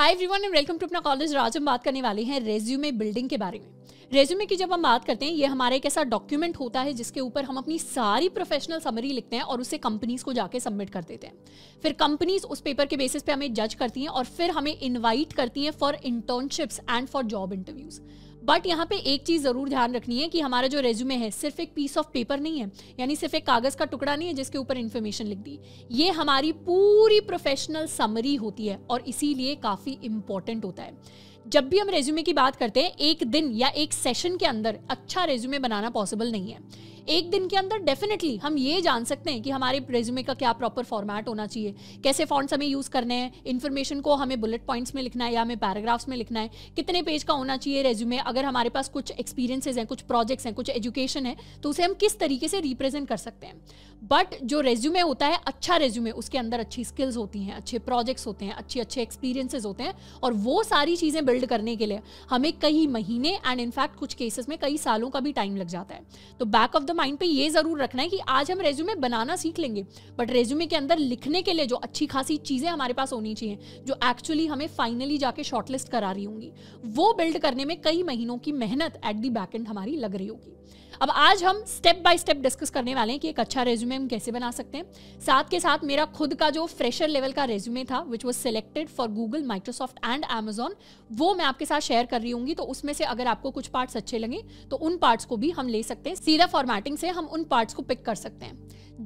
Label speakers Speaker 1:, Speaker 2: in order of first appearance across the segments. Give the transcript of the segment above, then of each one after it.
Speaker 1: hi everyone and welcome to Apna College आज हम बात करने वाले हैं रेज्यूमे बिल्डिंग के बारे में रेज्यूमे की जब हम बात करते हैं ये हमारा एक ऐसा डॉक्यूमेंट होता है जिसके ऊपर हम अपनी सारी प्रोफेशनल समरी लिखते हैं और उसे कंपनीज को जाके सबमिट कर देते हैं फिर कंपनीज उस पेपर के बेसिस पे हमें जज करती हैं और फिर हमें इन्वाइट करती हैं for internships and for job interviews but यहाँ पे एक चीज़ ज़रूर ध्यान रखनी है कि हमारा जो रेज्यूमे है सिर्फ एक पीस ऑफ पेपर नहीं है यानी सिर्फ एक कागज़ का टुकड़ा नहीं है जिसके ऊपर इन्फॉर्मेशन लिख दी ये हमारी पूरी प्रोफेशनल समरी होती है और इसीलिए काफ़ी इंपॉर्टेंट होता है जब भी हम रेज्यूमे की बात करते हैं एक दिन या एक सेशन के अंदर अच्छा रेज्यूमे बनाना पॉसिबल नहीं है एक दिन के अंदर डेफिनेटली हम ये जान सकते हैं कि हमारे रेज्यूमे का क्या प्रॉपर फॉर्मेट होना चाहिए कैसे फॉन्ट्स हमें यूज़ करने हैं इन्फॉर्मेशन को हमें बुलेट पॉइंट्स में लिखना है या हमें पैराग्राफ्स में लिखना है कितने पेज का होना चाहिए रेज्यूमे अगर हमारे पास कुछ एक्सपीरियंसेस हैं कुछ प्रोजेक्ट्स हैं कुछ एजुकेशन है तो उसे हम किस तरीके से रिप्रेजेंट कर सकते हैं बट जो रेज्यूमे होता है अच्छा रेज्यूमे उसके अंदर अच्छी स्किल्स होती हैं अच्छे प्रोजेक्ट्स होते हैं अच्छे अच्छे एक्सपीरियंसेस होते हैं और वो सारी चीज़ें बिल्ड करने के लिए हमें कई महीने एंड इनफैक्ट कुछ केसेस में कई सालों का भी टाइम लग जाता है तो बैक ऑफ द माइंड पे ये जरूर रखना है कि आज हम रेज्यूमे बनाना सीख लेंगे बट रेज्यूमे के अंदर लिखने के लिए जो अच्छी खासी चीजें हमारे पास होनी चाहिए जो एक्चुअली हमें फाइनली जाके शॉर्टलिस्ट करा रही होंगी वो बिल्ड करने में कई महीनों की मेहनत एट दी बैक एंड हमारी लग रही होगी अब आज हम स्टेप बाय स्टेप डिस्कस करने वाले हैं कि एक अच्छा रेज्यूमे हम कैसे बना सकते हैं साथ के साथ मेरा खुद का जो फ्रेशर लेवल का रेज्यूमे था which was selected for Google Microsoft and Amazon वो मैं आपके साथ शेयर कर रही हूँ तो उसमें से अगर आपको कुछ पार्ट्स अच्छे लगे तो उन पार्ट्स को भी हम ले सकते हैं सीधा फॉर्मेटिंग से हम उन पार्ट्स को पिक कर सकते हैं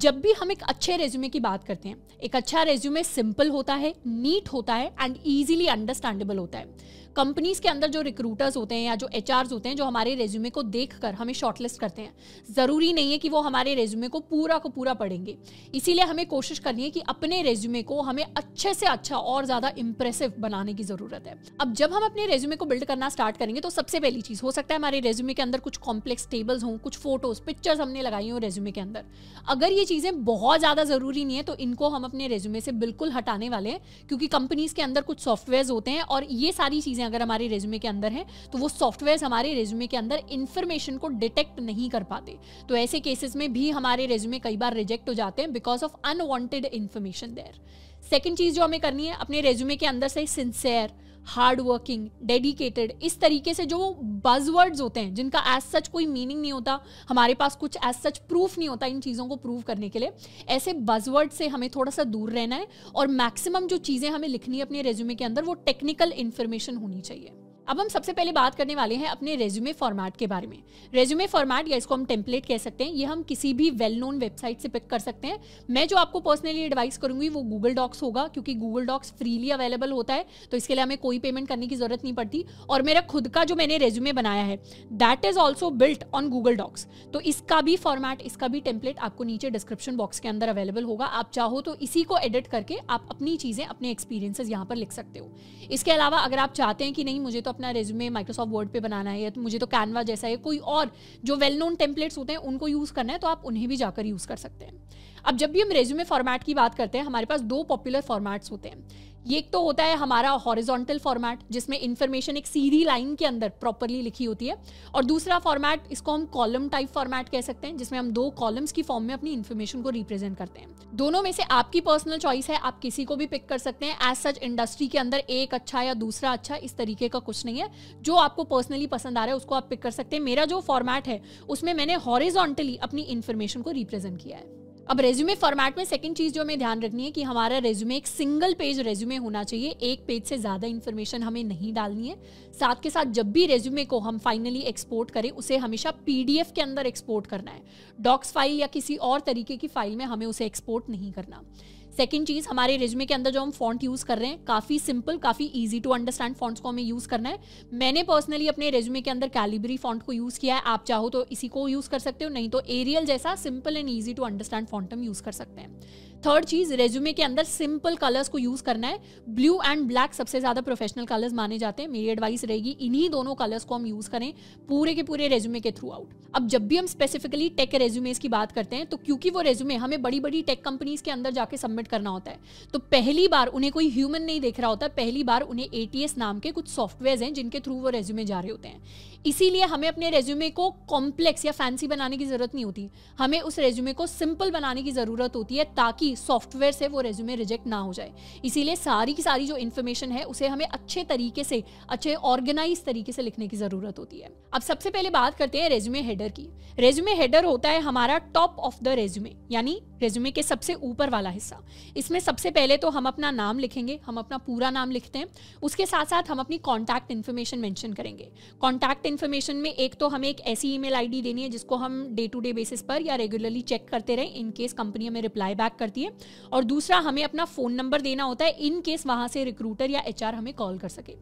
Speaker 1: जब भी हम एक अच्छे रेज्यूमे की बात करते हैं एक अच्छा रेज्यूमे सिंपल होता है नीट होता है एंड ईजिली अंडरस्टैंडेबल होता है कंपनीज के अंदर जो रिक्रूटर्स होते हैं या जो एच होते हैं जो हमारे रेज्यूमे को देख कर हमें शॉर्टलिस्ट करते हैं ज़रूरी नहीं है कि वो हमारे रेज्यूमे को पूरा को पूरा पढ़ेंगे इसीलिए हमें कोशिश करनी है कि अपने रेज्यूमे को हमें अच्छे से अच्छा और ज़्यादा इंप्रेसिव बनाने की ज़रूरत है अब जब हम अपने रेज्यूमे को बिल्ड करना स्टार्ट करेंगे तो सबसे पहली चीज़ हो सकता है हमारे रेज्यूमे के अंदर कुछ कॉम्प्लेक्स टेबल्स हों कुछ फोटोज पिक्चर्स हमने लगाई हों रेज्यूमे के अंदर अगर ये ये चीज़ें बहुत ज़्यादा ज़रूरी नहीं है तो इनको हम अपने रेज्यूमे से बिल्कुल हटाने वाले हैं क्योंकि कंपनीज़ के अंदर कुछ सॉफ्टवेयर्स होते हैं और ये सारी चीज़ें अगर हमारे रेज्यूमे के अंदर हैं तो वो सॉफ्टवेयर्स हमारे रेज्यूमे के अंदर इन्फॉर्मेशन को डिटेक्ट नहीं कर पाते तो ऐसे केसेस में भी हमारे रेज्यूमे कई बार रिजेक्ट हो जाते हैं because of unwanted information there second चीज़ जो हमें करनी है अपने रेज्यूमे के अंदर से सिंसेयर हार्ड वर्किंग डेडिकेटेड इस तरीके से जो वो बजवर्ड्स होते हैं जिनका एज सच कोई मीनिंग नहीं होता हमारे पास कुछ एज सच प्रूफ नहीं होता इन चीज़ों को प्रूव करने के लिए ऐसे बजवर्ड से हमें थोड़ा सा दूर रहना है और मैक्सिमम जो चीज़ें हमें लिखनी है अपने रेज्यूमे के अंदर वो टेक्निकल इन्फॉर्मेशन होनी चाहिए अब हम सबसे पहले बात करने वाले हैं अपने रेज्यूमे फॉर्मेट के बारे में रेज्यूमे फॉर्मेट या इसको हम टेम्पलेट कह सकते हैं ये हम किसी भी वेल नोन वेबसाइट से पिक कर सकते हैं मैं जो आपको पर्सनली एडवाइस करूंगी वो गूगल डॉक्स होगा क्योंकि गूगल डॉक्स फ्रीली अवेलेबल होता है तो इसके लिए हमें कोई पेमेंट करने की जरूरत नहीं पड़ती और मेरा खुद का जो मैंने रेज्यूमे बनाया है that is also built on Google Docs तो इसका भी फॉर्मेट इसका भी टेम्पलेट आपको नीचे डिस्क्रिप्शन बॉक्स के अंदर अवेलेबल होगा आप चाहो तो इसी को एडिट करके आप अपनी चीजें अपने एक्सपीरियंसेस यहाँ पर लिख सकते हो इसके अलावा अगर आप चाहते हैं कि नहीं मुझे तो अपना रेज्यूमे माइक्रोसॉफ्ट वर्ड पे बनाना है या तो मुझे तो कैनवा जैसा है कोई और जो वेल नोन टेम्पलेट्स होते हैं उनको यूज़ करना है तो आप उन्हें भी जाकर यूज़ कर सकते हैं अब जब भी हम रेज्यूमे फॉर्मेट की बात करते हैं हमारे पास दो पॉपुलर फॉर्मेट्स होते हैं ये एक तो होता है हमारा हॉरिजॉन्टल फॉर्मेट जिसमें इन्फॉर्मेशन एक सीधी लाइन के अंदर प्रॉपरली लिखी होती है और दूसरा फॉर्मेट इसको हम कॉलम टाइप फॉर्मेट कह सकते हैं जिसमें हम दो कॉलम्स की फॉर्म में अपनी इन्फॉर्मेशन को रिप्रेजेंट करते हैं दोनों में से आपकी पर्सनल चॉइस है आप किसी को भी पिक कर सकते हैं एज सच इंडस्ट्री के अंदर एक अच्छा या दूसरा अच्छा इस तरीके का कुछ नहीं है जो आपको पर्सनली पसंद आ रहा है उसको आप पिक कर सकते हैं मेरा जो फॉर्मेट है उसमें मैंने हॉरिजॉन्टली अपनी इन्फॉर्मेशन को रिप्रेजेंट किया है अब रेज्यूमे फॉर्मेट में सेकंड चीज जो हमें ध्यान रखनी है कि हमारा रेज्यूमे एक सिंगल पेज रेज्यूमे होना चाहिए एक पेज से ज्यादा इन्फॉर्मेशन हमें नहीं डालनी है साथ के साथ जब भी रेज्यूमे को हम फाइनली एक्सपोर्ट करें उसे हमेशा पीडीएफ के अंदर एक्सपोर्ट करना है डॉक्स फाइल या किसी और तरीके की फाइल में हमें उसे एक्सपोर्ट नहीं करना सेकेंड चीज हमारे रिज्यूमे के अंदर जो हम फॉन्ट यूज कर रहे हैं काफी सिंपल काफी ईजी टू अंडरस्टैंड फॉन्ट्स को हमें यूज करना है मैंने पर्सनली अपने रिज्यूमे के अंदर कैलिबरी फॉन्ट को यूज किया है आप चाहो तो इसी को यूज कर सकते हो नहीं तो एरियल जैसा simple and easy to understand font हम यूज कर सकते हैं थर्ड चीज रेज्यूमे के अंदर सिंपल कलर्स को यूज करना है ब्लू एंड ब्लैक सबसे ज्यादा प्रोफेशनल कलर्स माने जाते हैं मेरी एडवाइस रहेगी इन्हीं दोनों कलर्स को हम यूज करें पूरे के पूरे रेज्यूमे के थ्रू आउट अब जब भी हम स्पेसिफिकली टेक रेज्यूमेज की बात करते हैं तो क्योंकि वो रेज्यूमे हमें बड़ी बड़ी टेक कंपनीज के अंदर जाके सबमिट करना होता है तो पहली बार उन्हें कोई ह्यूमन नहीं देख रहा होता पहली बार उन्हें एटीएस नाम के कुछ सॉफ्टवेयर हैं जिनके थ्रू वो रेज्यूमे जा रहे होते हैं इसीलिए हमें अपने रेज्यूमे को कॉम्प्लेक्स या फैंसी बनाने की जरूरत नहीं होती हमें उस रेज्यूमे को सिंपल बनाने की जरूरत होती है ताकि सॉफ्टवेयर से वो रेज्यूमे रिजेक्ट ना हो जाए इसीलिए सारी की सारी जो इन्फॉर्मेशन है उसे हमें अच्छे तरीके से अच्छे ऑर्गेनाइज तरीके से लिखने की ज़रूरत होती है अब सबसे पहले बात करते हैं रेज्यूमे हेडर की रेज्यूमे हेडर होता है हमारा टॉप ऑफ द रेज्यूमे यानी रेज्यूमे के सबसे ऊपर वाला हिस्सा इसमें सबसे पहले तो हम अपना नाम लिखेंगे हम अपना पूरा नाम लिखते हैं उसके साथ साथ हम अपनी कॉन्टैक्ट इन्फॉर्मेशन मैंशन करेंगे कॉन्टैक्ट इन्फॉर्मेशन में एक तो हमें एक ऐसी ई मेल देनी है जिसको हम डे टू डे बेसिस पर या रेगुलरली चेक करते रहें इनकेस कंपनी हमें रिप्लाई बैक करती है चाहिए और दूसरा हमें अपना फ़ोन नंबर देना होता है इन केस वहां से रिक्रूटर या एच हमें कॉल कर सके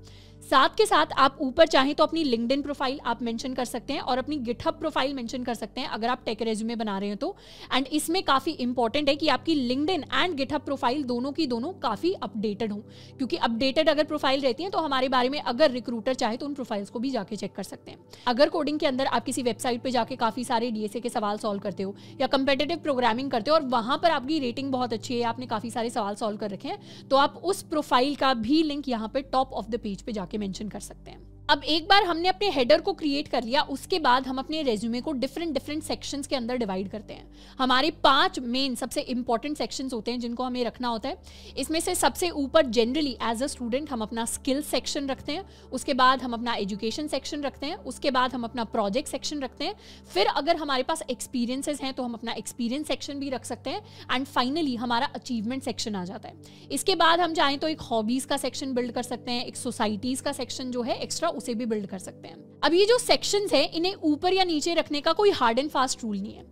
Speaker 1: साथ के साथ आप ऊपर चाहें तो अपनी लिंकड प्रोफाइल आप मेंशन कर सकते हैं और अपनी गिटहब प्रोफाइल मेंशन कर सकते हैं अगर आप टेक रेज्यूमे बना रहे हैं तो एंड इसमें काफ़ी इंपॉर्टेंट है कि आपकी लिंकड एंड गिटहब प्रोफाइल दोनों की दोनों काफ़ी अपडेटेड हों क्योंकि अपडेटेड अगर प्रोफाइल रहती है तो हमारे बारे में अगर रिक्रूटर चाहे तो उन प्रोफाइल्स को भी जाके चेक कर सकते हैं अगर कोडिंग के अंदर आप किसी वेबसाइट पर जाके काफ़ी सारे डीएसए के सवाल सॉल्व करते हो या कंपेटेटिव प्रोग्रामिंग करते हो और वहां पर आपकी रेटिंग राइटिंग बहुत अच्छी है आपने काफ़ी सारे सवाल सॉल्व कर रखे हैं तो आप उस प्रोफाइल का भी लिंक यहाँ पे टॉप ऑफ द पेज पे जाके मेंशन कर सकते हैं अब एक बार हमने अपने हेडर को क्रिएट कर लिया उसके बाद हम अपने रेज्यूमे को डिफरेंट डिफरेंट सेक्शंस के अंदर डिवाइड करते हैं हमारे पांच मेन सबसे इंपॉर्टेंट सेक्शंस होते हैं जिनको हमें रखना होता है इसमें से सबसे ऊपर जनरली एज अ स्टूडेंट हम अपना स्किल सेक्शन रखते हैं उसके बाद हम अपना एजुकेशन सेक्शन रखते हैं उसके बाद हम अपना प्रोजेक्ट सेक्शन रखते हैं फिर अगर हमारे पास एक्सपीरियंसेस हैं तो हम अपना एक्सपीरियंस सेक्शन भी रख सकते हैं एंड फाइनली हमारा अचीवमेंट सेक्शन आ जाता है इसके बाद हम चाहें तो एक हॉबीज़ का सेक्शन बिल्ड कर सकते हैं एक सोसाइटीज़ का सेक्शन जो है एक्स्ट्रा उसे भी बिल्ड कर सकते हैं अब ये जो सेक्शंस हैं इन्हें ऊपर या नीचे रखने का कोई हार्ड एंड फास्ट रूल नहीं है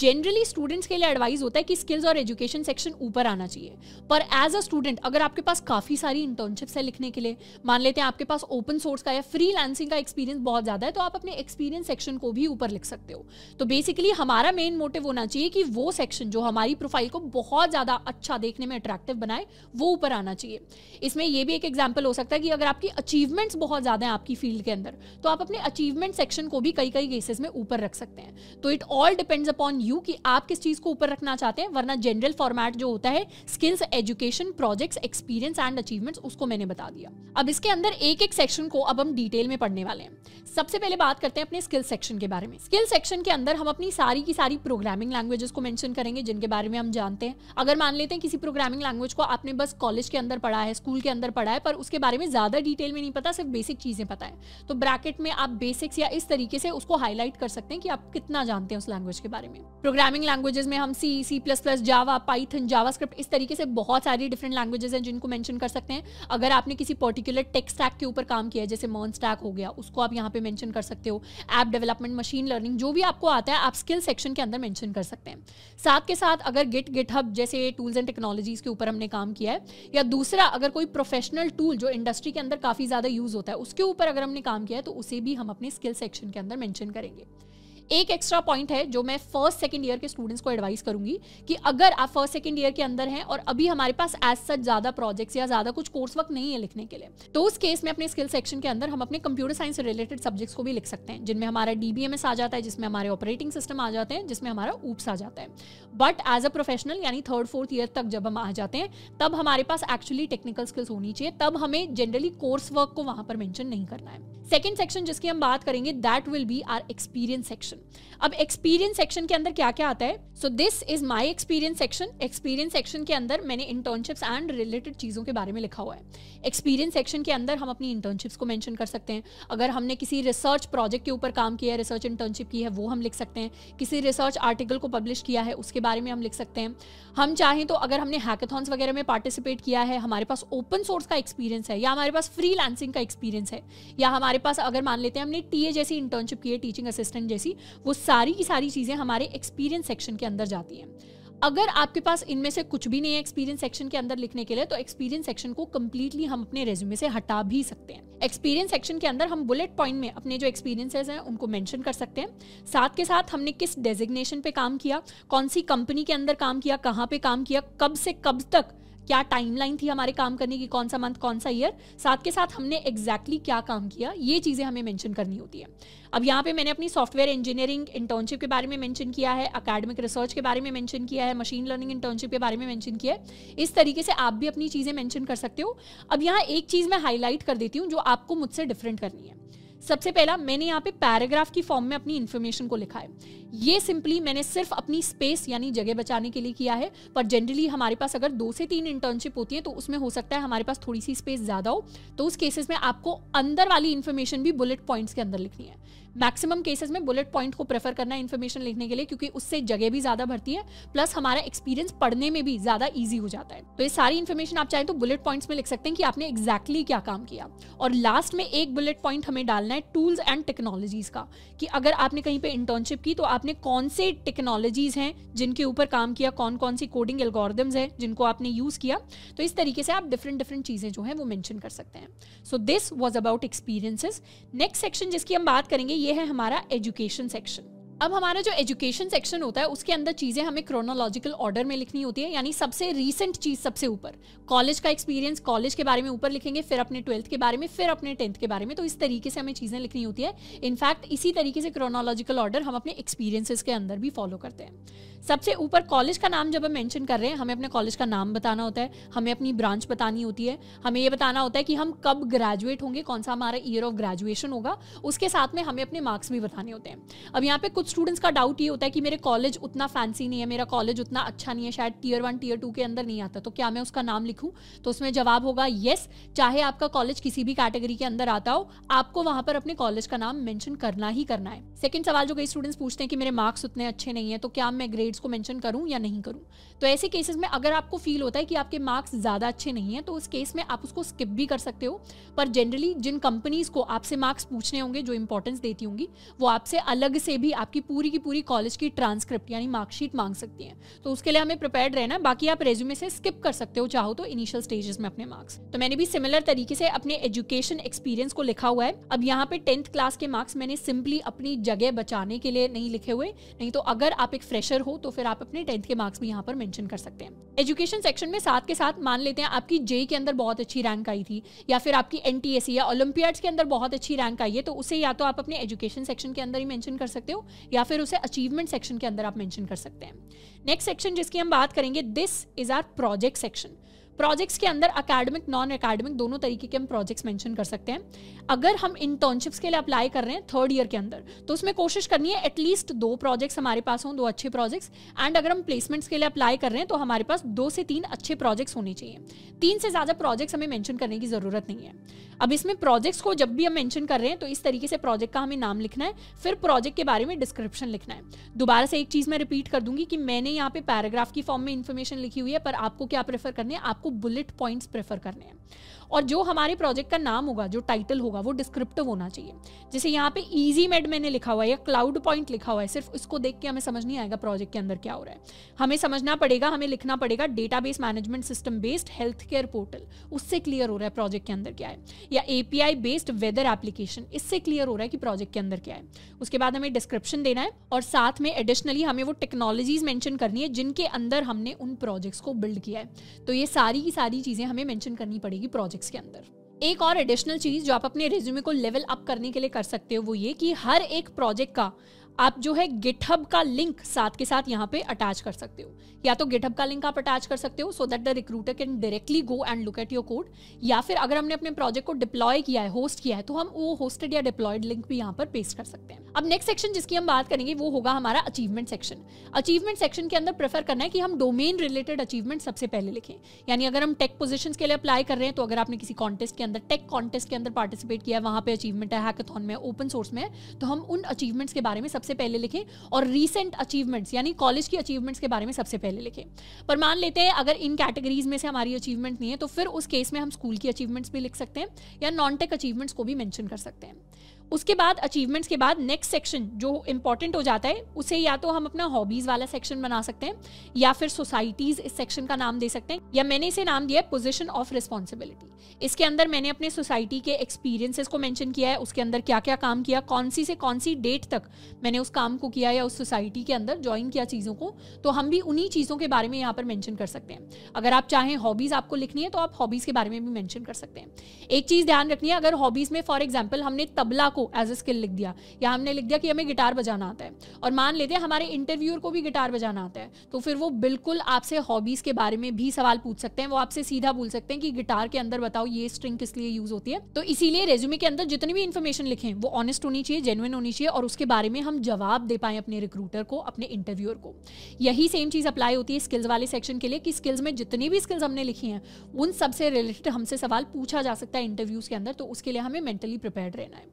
Speaker 1: जनरली स्टूडेंट्स के लिए एडवाइस होता है कि स्किल्स और एजुकेशन सेक्शन ऊपर आना चाहिए पर एज अ स्टूडेंट अगर आपके पास काफ़ी सारी इंटर्नशिप्स है लिखने के लिए मान लेते हैं आपके पास ओपन सोर्स का या फ्री का एक्सपीरियंस बहुत ज़्यादा है तो आप अपने एक्सपीरियंस सेक्शन को भी ऊपर लिख सकते हो तो बेसिकली हमारा मेन मोटिव होना चाहिए कि वो सेक्शन जो हमारी प्रोफाइल को बहुत ज़्यादा अच्छा देखने में अट्रैक्टिव बनाए वो ऊपर आना चाहिए इसमें यह भी एक एग्जाम्पल हो सकता है कि अगर आपकी अचीवमेंट्स बहुत ज़्यादा है आपकी फील्ड के अंदर तो आप अपने अचीवमेंट सेक्शन को भी कई कई केसेस में ऊपर रख सकते हैं तो it all depends upon on you कि आप किस चीज़ को ऊपर रखना चाहते हैं वरना जनरल फॉर्मेट जो होता है skills education projects experience and achievements उसको मैंने बता दिया अब इसके अंदर एक एक सेक्शन को अब हम डिटेल में पढ़ने वाले हैं सबसे पहले बात करते हैं अपने स्किल सेक्शन के बारे में स्किल सेक्शन के अंदर हम अपनी सारी की सारी प्रोग्रामिंग लैंग्वेजेस को मेंशन करेंगे जिनके बारे में हम जानते हैं अगर मान लेते हैं किसी प्रोग्रामिंग लैंग्वेज को आपने बस कॉलेज के अंदर पढ़ा है स्कूल के अंदर पढ़ा है पर उसके बारे में ज़्यादा डिटेल में नहीं पता सिर्फ बेसिक चीज़ें पता है तो ब्रैकेट में आप बेसिक्स या इस तरीके से उसको हाईलाइट कर सकते हैं कि आप कितना जानते हैं उस लैंग्वेज के बारे में प्रोग्रामिंग लैंग्वेजेस में हम C C plus plus Java Python script इस तरीके से बहुत सारी डिफरेंट लैंग्वेजेस हैं जिनको मेंशन कर सकते हैं अगर आपने किसी पर्टिकुलर टेक स्टैक के ऊपर काम किया है जैसे मॉन स्टैक हो गया उसको आप यहाँ पे मेंशन कर सकते हो ऐप डेवलपमेंट मशीन लर्निंग जो भी आपको आता है आप स्किल सेक्शन के अंदर मेंशन कर सकते हैं साथ के साथ अगर गिट गिट हब जैसे टूल्स एंड टेक्नोलॉजीज के ऊपर हमने काम किया है या दूसरा अगर कोई प्रोफेशनल टूल जो इंडस्ट्री के अंदर काफ़ी ज़्यादा यूज़ होता है उसके ऊपर अगर हमने काम किया है तो उसे भी हम अपने स्किल सेक्शन के अंदर मैंशन करेंगे एक एक्स्ट्रा पॉइंट है जो मैं फर्स्ट सेकेंड ईयर के स्टूडेंट्स को एडवाइस करूंगी कि अगर आप फर्स्ट सेकेंड ईयर के अंदर हैं और अभी हमारे पास एज सच ज्यादा प्रोजेक्ट्स या ज्यादा कुछ कोर्स वर्क नहीं है लिखने के लिए तो उस केस में अपने स्किल सेक्शन के अंदर हम अपने कंप्यूटर साइंस से रिलेटेड सब्जेक्ट्स को भी लिख सकते हैं जिनमें हमारा डीबीएमएस आ जाता है जिसमें हमारे ऑपरेटिंग सिस्टम आ जाते हैं जिसमें हमारा ऊप्स आ जाता है बट एज अ प्रोफेशनल यानी थर्ड फोर्थ ईयर तक जब हम आ जाते हैं तब हमारे पास एक्चुअली टेक्निकल स्किल्स होनी चाहिए तब हमें जनरली कोर्स वर्क को वहां पर मेंशन नहीं करना है सेकंड सेक्शन जिसकी हम बात करेंगे that will be our experience section section अब एक्सपीरियंस सेक्शन के अंदर क्या क्या आता है so this is my experience section experience section के अंदर मैंने इंटर्नशिप्स एंड रिलेटेड चीज़ों के बारे में लिखा हुआ है एक्सपीरियंस सेक्शन के अंदर हम अपनी इंटर्नशिप्स को मैंशन कर सकते हैं अगर हमने किसी रिसर्च प्रोजेक्ट के ऊपर काम किया है रिसर्च इंटर्नशिप की है वो हम लिख सकते हैं किसी रिसर्च आर्टिकल को पब्लिश किया है उसके बारे में हम लिख सकते हैं हम चाहें तो अगर हमने हैकेथॉन्स वगैरह में पार्टिसिपेट किया है हमारे पास ओपन सोर्स का एक्सपीरियंस है या हमारे पास फ्री का एक्सपीरियंस है या हमारे पास अगर मान लेते हैं हमने टीए जैसी इंटर्नशिप की है टीचिंग असिस्टेंट जैसी वो सारी की सारी चीज़ें हमारे एक्सपीरियंस सेक्शन के अंदर जाती हैं अगर आपके पास इनमें से कुछ भी नहीं है एक्सपीरियंस सेक्शन के अंदर लिखने के लिए तो एक्सपीरियंस सेक्शन को कम्प्लीटली हम अपने रेज्यूमे से हटा भी सकते हैं एक्सपीरियंस सेक्शन के अंदर हम बुलेट पॉइंट में अपने जो एक्सपीरियंसेस हैं उनको मेंशन कर सकते हैं साथ के साथ हमने किस डेजिग्नेशन पे काम किया कौन सी कंपनी के अंदर काम किया कहाँ पे काम किया कब से कब तक क्या टाइमलाइन थी हमारे काम करने की कौन सा मंथ कौन सा ईयर साथ के साथ हमने एग्जैक्टली exactly क्या काम किया ये चीज़ें हमें मैंशन करनी होती है अब यहाँ पे मैंने अपनी सॉफ्टवेयर इंजीनियरिंग इंटर्नशिप के बारे में मेंशन किया है अकेडमिक रिसर्च के बारे में मेंशन किया है मशीन लर्निंग इंटर्नशिप के बारे में मैंशन किया है इस तरीके से आप भी अपनी चीज़ें मैंशन कर सकते हो अब यहाँ एक चीज़ मैं हाईलाइट कर देती हूँ जो आपको मुझसे डिफरेंट करनी है सबसे पहला मैंने यहाँ पे पैराग्राफ की फॉर्म में अपनी इन्फॉर्मेशन को लिखा है ये सिंपली मैंने सिर्फ अपनी स्पेस यानी जगह बचाने के लिए किया है पर जनरली हमारे पास अगर दो से तीन इंटर्नशिप होती है तो उसमें हो सकता है हमारे पास थोड़ी सी स्पेस ज़्यादा हो तो उस केसेस में आपको अंदर वाली इन्फॉर्मेशन भी बुलेट पॉइंट्स के अंदर लिखनी है मैक्सिमम केसेस में बुलेट पॉइंट को प्रेफर करना है इन्फॉर्मेशन लिखने के लिए क्योंकि उससे जगह भी ज़्यादा भरती है प्लस हमारा एक्सपीरियंस पढ़ने में भी ज़्यादा ईजी हो जाता है तो ये सारी इन्फॉर्मेशन आप चाहें तो बुलेट पॉइंट्स में लिख सकते हैं कि आपने एग्जैक्टली exactly क्या काम किया और लास्ट में एक बुलेट पॉइंट हमें डालना करना है टूल्स एंड टेक्नोलॉजीज का कि अगर आपने कहीं पे इंटर्नशिप की तो आपने कौन से टेक्नोलॉजीज हैं जिनके ऊपर काम किया कौन कौन सी कोडिंग एल्गोरिदम्स हैं जिनको आपने यूज किया तो इस तरीके से आप डिफरेंट डिफरेंट चीजें जो है वो मैंशन कर सकते हैं so this was about experiences next section जिसकी हम बात करेंगे ये है हमारा एजुकेशन सेक्शन अब हमारा जो एजुकेशन सेक्शन होता है उसके अंदर चीज़ें हमें क्रोनोलॉजिकल ऑर्डर में लिखनी होती है यानी सबसे रीसेंट चीज़ सबसे ऊपर कॉलेज का एक्सपीरियंस कॉलेज के बारे में ऊपर लिखेंगे फिर अपने ट्वेल्थ के बारे में फिर अपने टेंथ के बारे में तो इस तरीके से हमें चीज़ें लिखनी होती है इनफैक्ट इसी तरीके से क्रोनोलॉजिकल ऑर्डर हम अपने एक्सपीरियंसेस के अंदर भी फॉलो करते हैं सबसे ऊपर कॉलेज का नाम जब हम मेंशन कर रहे हैं हमें अपने कॉलेज का नाम बताना होता है हमें अपनी ब्रांच बतानी होती है हमें ये बताना होता है कि हम कब ग्रेजुएट होंगे कौन सा हमारा ईयर ऑफ ग्रेजुएशन होगा उसके साथ में हमें अपने मार्क्स भी बताने होते हैं अब यहाँ पे कुछ स्टूडेंट्स का डाउट ये होता है कि मेरे कॉलेज उतना फैंसी नहीं है मेरा कॉलेज उतना अच्छा नहीं है शायद टीयर वन टीयर टू के अंदर नहीं आता तो क्या मैं उसका नाम लिखूँ तो उसमें जवाब होगा येस चाहे आपका कॉलेज किसी भी कैटेगरी के अंदर आता हो आपको वहाँ पर अपने कॉलेज का नाम मैंशन करना ही करना है सेकेंड सवाल जो कई स्टूडेंट्स पूछते हैं कि मेरे मार्क्स उतने अच्छे नहीं है तो क्या मैं ग्रेड ग्रेड्स को मेंशन करूं या नहीं करूं तो ऐसे केसेस में अगर आपको फील होता है कि आपके मार्क्स ज़्यादा अच्छे नहीं हैं तो उस केस में आप उसको स्किप भी कर सकते हो पर जनरली जिन कंपनीज़ को आपसे मार्क्स पूछने होंगे जो इंपॉर्टेंस देती होंगी वो आपसे अलग से भी आपकी पूरी की पूरी कॉलेज की ट्रांसक्रिप्ट यानी मार्कशीट मांग सकती हैं तो उसके लिए हमें प्रिपेयर रहना बाकी आप रेज्यूमे से स्किप कर सकते हो चाहो तो इनिशियल स्टेजेस में अपने मार्क्स तो मैंने भी सिमिलर तरीके से अपने एजुकेशन एक्सपीरियंस को लिखा हुआ है अब यहाँ पे टेंथ क्लास के मार्क्स मैंने सिंपली अपनी जगह बचाने के लिए नहीं लिखे हुए नहीं तो अगर आप एक फ्रेशर हो तो फिर आप अपने टेंथ के मार्क्स भी यहाँ पर मेंशन कर सकते हैं एजुकेशन सेक्शन में साथ के साथ मान लेते हैं आपकी जेई के अंदर बहुत अच्छी रैंक आई थी या फिर आपकी एन या ओलंपियाड्स के अंदर बहुत अच्छी रैंक आई है तो उसे या तो आप अपने एजुकेशन सेक्शन के अंदर ही मैंशन कर सकते हो या फिर उसे अचीवमेंट सेक्शन के अंदर आप मैंशन कर सकते हैं नेक्स्ट सेक्शन जिसकी हम बात करेंगे this is our project section projects के अंदर अकेडमिक नॉन अकेडमिक दोनों तरीके के हम प्रोजेक्ट्स मेंशन कर सकते हैं अगर हम इंटर्नशिप्स के लिए अप्लाई कर रहे हैं थर्ड ईयर के अंदर तो उसमें कोशिश करनी है एटलीस्ट दो प्रोजेक्ट्स हमारे पास हों दो अच्छे प्रोजेक्ट्स एंड अगर हम प्लेसमेंट्स के लिए अप्लाई कर रहे हैं तो हमारे पास दो से तीन अच्छे प्रोजेक्ट्स होने चाहिए तीन से ज़्यादा प्रोजेक्ट्स हमें मैंशन करने की ज़रूरत नहीं है अब इसमें प्रोजेक्ट्स को जब भी हम मैंशन कर रहे हैं तो इस तरीके से प्रोजेक्ट का हमें नाम लिखना है फिर प्रोजेक्ट के बारे में डिस्क्रिप्शन लिखना है दोबारा से एक चीज़ मैं रिपीट कर दूंगी कि मैंने यहाँ पे पैराग्राफ की फॉर्म में इन्फॉर्मेशन लिखी हुई है पर आपको क्या प्रेफर करने है आप आपको बुलेट पॉइंट्स प्रेफर करने हैं और जो हमारे प्रोजेक्ट का नाम होगा जो टाइटल होगा वो डिस्क्रिप्टिव होना चाहिए जैसे यहाँ पे ईजी मेड मैंने लिखा हुआ है या क्लाउड पॉइंट लिखा हुआ है सिर्फ इसको देख के हमें समझ नहीं आएगा प्रोजेक्ट के अंदर क्या हो रहा है हमें समझना पड़ेगा हमें लिखना पड़ेगा database management system based health care portal उससे क्लियर हो रहा है प्रोजेक्ट के अंदर क्या है या एपीआई बेस्ड वेदर एप्लीकेशन इससे क्लियर हो रहा है कि प्रोजेक्ट के अंदर क्या है उसके बाद हमें डिस्क्रिप्शन देना है और साथ में एडिशनली हमें वो टेक्नोलॉजीज मेंशन करनी है जिनके अंदर हमने उन प्रोजेक्ट्स को बिल्ड किया है तो ये सारी की सारी चीजें हमें मेंशन करनी पड़ेगी प्रोजेक्ट टॉपिक्स के अंदर एक और एडिशनल चीज जो आप अपने रिज्यूमे को लेवल अप करने के लिए कर सकते हो वो ये कि हर एक प्रोजेक्ट का आप जो है गिटहब का लिंक साथ के साथ यहाँ पे अटैच कर सकते हो या तो गिटहब का लिंक आप अटैच कर सकते हो so that the recruiter can directly go and look at your code या फिर अगर हमने अपने प्रोजेक्ट को डिप्लॉय किया है होस्ट किया है तो हम वो होस्टेड या डिप्लॉयड लिंक भी यहाँ पर पेस्ट कर सकते हैं अब नेक्स्ट सेक्शन जिसकी हम बात करेंगे वो होगा हमारा अचीवमेंट सेक्शन अचीवमेंट सेक्शन के अंदर प्रेफर करना है कि हम डोमेन रिलेटेड अचीवमेंट सबसे पहले लिखें यानी अगर हम टेक पोजिशन के लिए अप्लाई कर रहे हैं तो अगर आपने किसी कॉन्टेस्ट के अंदर टेक कॉन्टेस्ट के अंदर पार्टिसिपेट किया वहां पर अचीवमेंट है में ओपन सोर्स में तो हम उन अचीवमेंट्स के बारे में सब सबसे पहले लिखें और रीसेंट अचीवमेंट्स यानी कॉलेज की अचीवमेंट्स के बारे में सबसे पहले लिखें पर मान लेते हैं अगर इन कैटेगरीज में से हमारी अचीवमेंट नहीं है तो फिर उस केस में हम स्कूल की अचीवमेंट्स भी लिख सकते हैं या नॉन टेक अचीवमेंट्स को भी मैंशन कर सकते हैं उसके बाद अचीवमेंट्स के बाद नेक्स्ट सेक्शन जो इंपॉर्टेंट हो जाता है उसे या तो हम अपना हॉबीज वाला सेक्शन बना सकते हैं या फिर सोसाइटीज इस सेक्शन का नाम दे सकते हैं या मैंने इसे नाम दिया है पोजिशन ऑफ रिस्पॉन्सिबिलिटी इसके अंदर मैंने अपने सोसाइटी के एक्सपीरियंसेस को मैंशन किया है उसके अंदर क्या क्या काम किया कौन सी से कौन सी डेट तक मैंने उस काम को किया या उस सोसाइटी के अंदर ज्वाइन किया चीज़ों को तो हम भी उन्हीं चीज़ों के बारे में यहाँ पर मैंशन कर सकते हैं अगर आप चाहें हॉबीज़ आपको लिखनी है तो आप हॉबीज़ के बारे में भी मैंशन कर सकते हैं एक चीज़ ध्यान रखनी है अगर हॉबीज़ में फॉर एग्जाम्पल हमने तबला को को एज ए स्किल लिख दिया या हमने लिख दिया कि हमें गिटार बजाना आता है और मान लेते हैं हमारे इंटरव्यूअर को भी गिटार बजाना आता है तो फिर वो बिल्कुल आपसे हॉबीज के बारे में भी सवाल पूछ सकते हैं वो आपसे सीधा बोल सकते हैं कि गिटार के अंदर बताओ ये स्ट्रिंग किस लिए यूज होती है तो इसीलिए रेज्यूमे के अंदर जितनी भी इन्फॉर्मेशन लिखे वो ऑनेस्ट होनी चाहिए जेनुअन होनी चाहिए और उसके बारे में हम जवाब दे पाए अपने रिक्रूटर को अपने इंटरव्यूअर को यही सेम चीज अप्लाई होती है स्किल्स वाले सेक्शन के लिए कि स्किल्स में जितनी भी स्किल्स हमने लिखी हैं उन सबसे रिलेटेड हमसे सवाल पूछा जा सकता है इंटरव्यूज के अंदर तो उसके लिए हमें मेंटली प्रिपेयर रहना है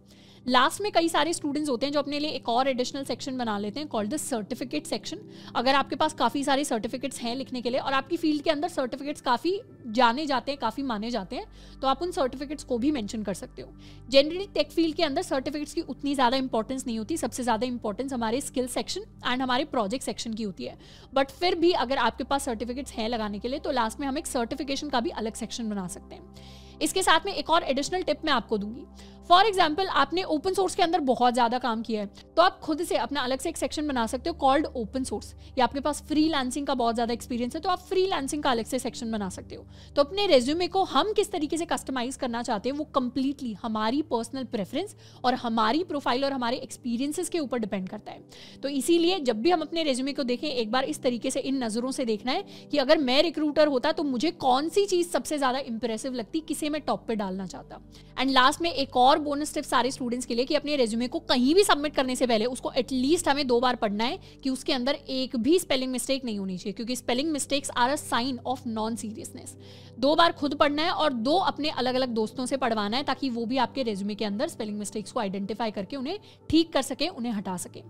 Speaker 1: लास्ट में कई सारे स्टूडेंट्स होते हैं जो अपने लिए एक और एडिशनल सेक्शन बना लेते हैं कॉल्ड द सर्टिफिकेट सेक्शन अगर आपके पास काफ़ी सारे सर्टिफिकेट्स हैं लिखने के लिए और आपकी फील्ड के अंदर सर्टिफिकेट्स काफ़ी जाने जाते हैं काफ़ी माने जाते हैं तो आप उन सर्टिफिकेट्स को भी मैंशन कर सकते हो जनरली टेक फील्ड के अंदर सर्टिफिकेट्स की उतनी ज़्यादा इंपॉर्टेंस नहीं होती सबसे ज़्यादा इंपॉर्टेंस हमारे स्किल सेक्शन एंड हमारे प्रोजेक्ट सेक्शन की होती है बट फिर भी अगर आपके पास सर्टिफिकेट्स हैं लगाने के लिए तो लास्ट में हम एक सर्टिफिकेशन का भी अलग सेक्शन बना सकते हैं इसके साथ में एक और एडिशनल टिप मैं आपको दूंगी फॉर एग्जाम्पल आपने ओपन सोर्स के अंदर बहुत ज़्यादा काम किया है तो आप खुद से अपना अलग से एक सेक्शन बना सकते हो कॉल्ड ओपन सोर्स या आपके पास फ्री का बहुत ज़्यादा एक्सपीरियंस है तो आप फ्री का अलग से सेक्शन बना सकते हो तो अपने रेज्यूमे को हम किस तरीके से कस्टमाइज करना चाहते हैं वो कंप्लीटली हमारी पर्सनल प्रेफरेंस और हमारी प्रोफाइल और हमारे एक्सपीरियंसिस के ऊपर डिपेंड करता है तो इसीलिए जब भी हम अपने रेज्यूमे को देखें एक बार इस तरीके से इन नज़रों से देखना है कि अगर मैं रिक्रूटर होता तो मुझे कौन सी चीज़ सबसे ज़्यादा इंप्रेसिव लगती किसे मैं टॉप पर डालना चाहता एंड लास्ट में एक और और बोनस टिप सारे स्टूडेंट्स के लिए कि अपने रेज्यूमे को कहीं भी सबमिट करने से पहले उसको एटलीस्ट हमें दो बार पढ़ना है कि उसके अंदर एक भी स्पेलिंग मिस्टेक नहीं होनी चाहिए क्योंकि spelling mistakes are a sign of non seriousness दो बार खुद पढ़ना है और दो अपने अलग अलग दोस्तों से पढ़वाना है ताकि वो भी आपके रेज्यूमे के अंदर स्पेलिंग मिस्टेक्स को आइडेंटिफाई करके उन्हें ठीक कर सके उन्हें हटा सके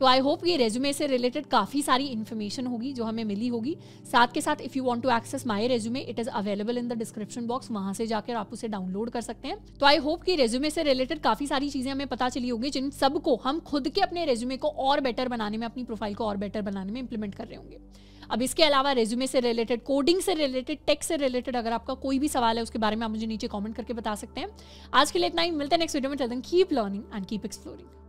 Speaker 1: तो आई होप ये रेज्यूमे से रिलेटेड काफ़ी सारी इन्फॉर्मेशन होगी जो हमें मिली होगी साथ के साथ if you want to access my resume it is available in the description box वहां से जाकर आप उसे डाउनलोड कर सकते हैं तो आई होप कि रेज्यूमे से रिलेटेड काफ़ी सारी चीज़ें हमें पता चली होंगी जिन सबको हम खुद के अपने रेज्यूमे को और बेटर बनाने में अपनी प्रोफाइल को और बेटर बनाने में इंप्लीमेंट कर रहे होंगे अब इसके अलावा रेज्यूमे से रिलेटेड कोडिंग से रिलेटेड टेक से रिलेटेड अगर आपका कोई भी सवाल है उसके बारे में आप मुझे नीचे कॉमेंट करके बता सकते हैं आज के लिए इतना ही मिलते हैं नेक्स्ट वीडियो में keep learning and keep exploring